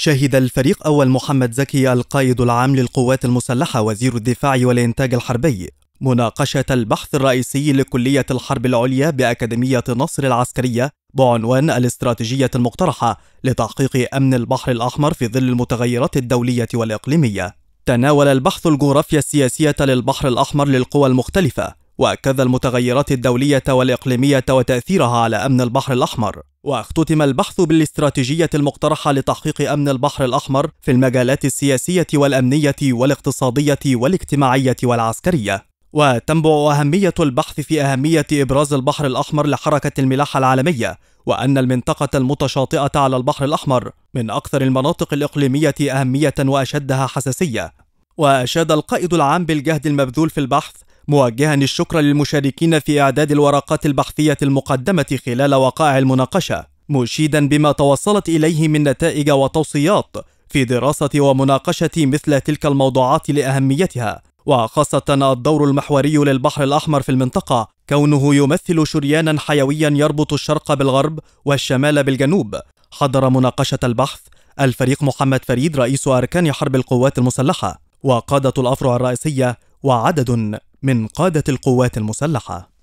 شهد الفريق أول محمد زكي القائد العام للقوات المسلحة وزير الدفاع والإنتاج الحربي مناقشة البحث الرئيسي لكلية الحرب العليا بأكاديمية نصر العسكرية بعنوان الاستراتيجية المقترحة لتحقيق أمن البحر الأحمر في ظل المتغيرات الدولية والإقليمية. تناول البحث الجغرافيا السياسية للبحر الأحمر للقوى المختلفة وأكد المتغيرات الدولية والإقليمية وتأثيرها على أمن البحر الأحمر واختتم البحث بالاستراتيجية المقترحة لتحقيق أمن البحر الأحمر في المجالات السياسية والأمنية والاقتصادية والاجتماعية والعسكرية وتنبع أهمية البحث في أهمية إبراز البحر الأحمر لحركة الملاحة العالمية وأن المنطقة المتشاطئة على البحر الأحمر من أكثر المناطق الإقليمية أهمية وأشدها حساسية وأشاد القائد العام بالجهد المبذول في البحث موجها الشكر للمشاركين في إعداد الورقات البحثية المقدمة خلال وقائع المناقشة مشيدا بما توصلت إليه من نتائج وتوصيات في دراسة ومناقشة مثل تلك الموضوعات لأهميتها وخاصة الدور المحوري للبحر الأحمر في المنطقة كونه يمثل شريانا حيويا يربط الشرق بالغرب والشمال بالجنوب حضر مناقشة البحث الفريق محمد فريد رئيس أركان حرب القوات المسلحة وقادة الأفرع الرئيسية وعدد من قادة القوات المسلحة